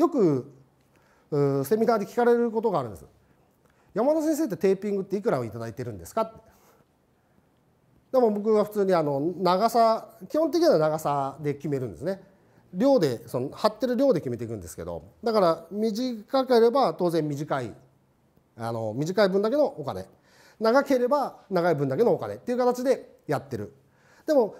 よくセミナーで聞かれることがあるんです山田先生ってテーピングっていくらを頂いてるんですかってでも僕は普通にあの長さ基本的には長さで決めるんですね量でその貼ってる量で決めていくんですけどだから短ければ当然短いあの短い分だけのお金長ければ長い分だけのお金っていう形でやってるでも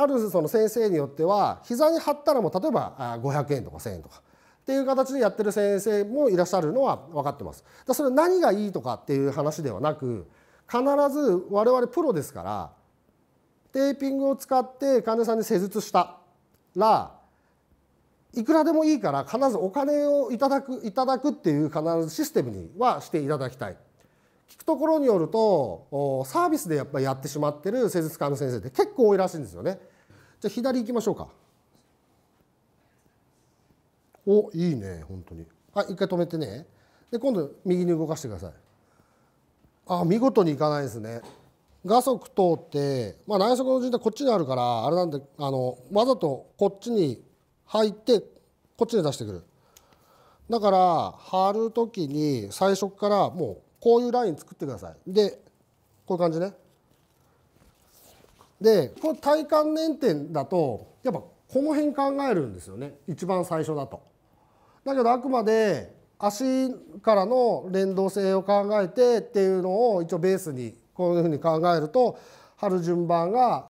あるその先生によっては膝に貼ったらもう例えば500円とか1,000円とかっていう形でやってる先生もいらっしゃるのは分かってます。だそれ何がいいとかっていう話ではなく必ず我々プロですからテーピングを使って患者さんに施術したらいくらでもいいから必ずお金をいただくいただくっていう必ずシステムにはしていただきたい。聞くところによるとサービスでやっぱりやってしまってる施術科の先生って結構多いらしいんですよね。じゃあ左行きましょうかおいいね本当にはい一回止めてねで今度右に動かしてくださいあ見事にいかないですね画速通ってまあ内側のん体こっちにあるからあれなんであのわざとこっちに入ってこっちに出してくるだから貼る時に最初からもうこういうライン作ってくださいでこういう感じねでこの体幹捻転だとやっぱこの辺考えるんですよね一番最初だと。だけどあくまで足からの連動性を考えてっていうのを一応ベースにこういうふうに考えると貼る順番が。